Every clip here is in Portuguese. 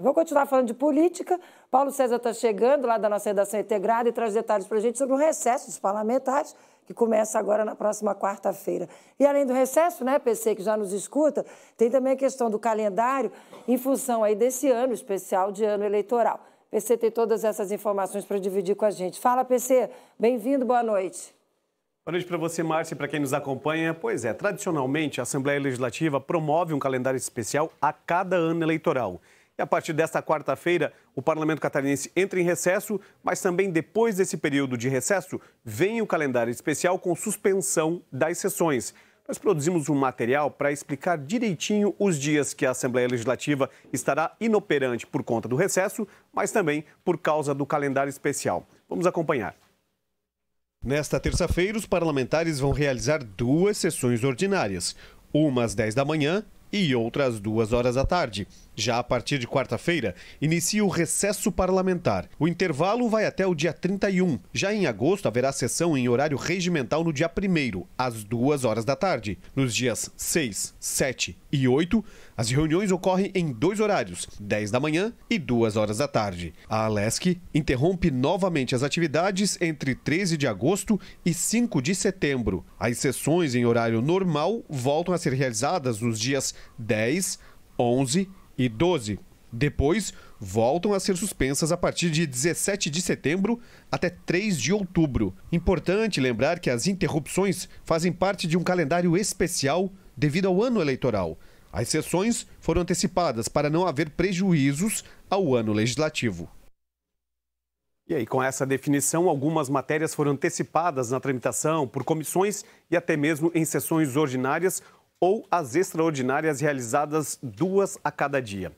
Vou continuar falando de política. Paulo César está chegando lá da nossa redação integrada e traz detalhes para a gente sobre o recesso dos parlamentares, que começa agora na próxima quarta-feira. E além do recesso, né, PC, que já nos escuta, tem também a questão do calendário em função aí desse ano especial de ano eleitoral. PC tem todas essas informações para dividir com a gente. Fala, PC. Bem-vindo, boa noite. Boa noite para você, Márcia, para quem nos acompanha. Pois é, tradicionalmente a Assembleia Legislativa promove um calendário especial a cada ano eleitoral. E a partir desta quarta-feira, o Parlamento Catarinense entra em recesso, mas também depois desse período de recesso, vem o calendário especial com suspensão das sessões. Nós produzimos um material para explicar direitinho os dias que a Assembleia Legislativa estará inoperante por conta do recesso, mas também por causa do calendário especial. Vamos acompanhar. Nesta terça-feira, os parlamentares vão realizar duas sessões ordinárias, uma às 10 da manhã e outras duas horas da tarde. Já a partir de quarta-feira, inicia o recesso parlamentar. O intervalo vai até o dia 31. Já em agosto, haverá sessão em horário regimental no dia 1, às 2 horas da tarde. Nos dias 6, 7 e 8, as reuniões ocorrem em dois horários, 10 da manhã e 2 horas da tarde. A Alesc interrompe novamente as atividades entre 13 de agosto e 5 de setembro. As sessões em horário normal voltam a ser realizadas nos dias 10, 11 e 12. Depois, voltam a ser suspensas a partir de 17 de setembro até 3 de outubro. Importante lembrar que as interrupções fazem parte de um calendário especial devido ao ano eleitoral. As sessões foram antecipadas para não haver prejuízos ao ano legislativo. E aí, com essa definição, algumas matérias foram antecipadas na tramitação por comissões e até mesmo em sessões ordinárias ou as extraordinárias realizadas duas a cada dia.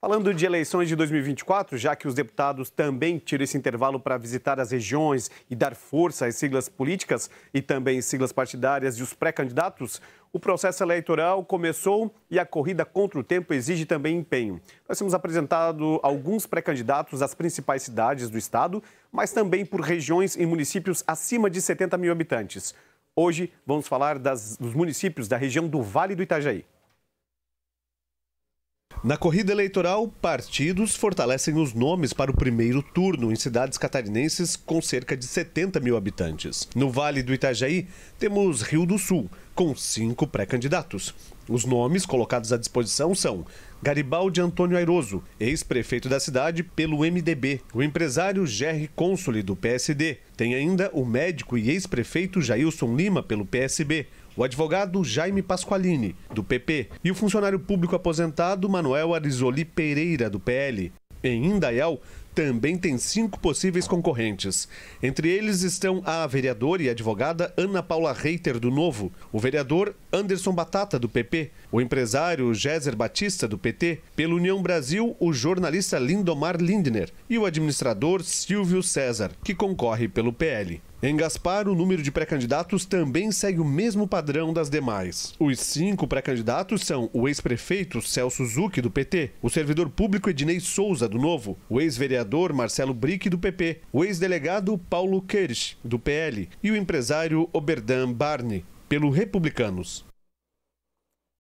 Falando de eleições de 2024, já que os deputados também tiram esse intervalo para visitar as regiões e dar força às siglas políticas e também siglas partidárias e os pré-candidatos, o processo eleitoral começou e a corrida contra o tempo exige também empenho. Nós temos apresentado alguns pré-candidatos às principais cidades do estado, mas também por regiões e municípios acima de 70 mil habitantes. Hoje vamos falar das, dos municípios da região do Vale do Itajaí. Na corrida eleitoral, partidos fortalecem os nomes para o primeiro turno em cidades catarinenses com cerca de 70 mil habitantes. No Vale do Itajaí, temos Rio do Sul, com cinco pré-candidatos. Os nomes colocados à disposição são Garibaldi Antônio Airoso, ex-prefeito da cidade pelo MDB, o empresário Gerry Consoli do PSD, tem ainda o médico e ex-prefeito Jailson Lima pelo PSB, o advogado Jaime Pasqualini, do PP, e o funcionário público aposentado Manuel Arizoli Pereira, do PL. Em Indaial, também tem cinco possíveis concorrentes. Entre eles estão a vereadora e advogada Ana Paula Reiter, do Novo, o vereador Anderson Batata, do PP, o empresário Géser Batista, do PT, pela União Brasil, o jornalista Lindomar Lindner e o administrador Silvio César, que concorre pelo PL. Em Gaspar, o número de pré-candidatos também segue o mesmo padrão das demais. Os cinco pré-candidatos são o ex-prefeito Celso Zucchi, do PT, o servidor público Ednei Souza, do Novo, o ex-vereador vereador Marcelo Brick, do PP, o ex-delegado Paulo Kirsch, do PL, e o empresário Oberdan Barney, pelo Republicanos.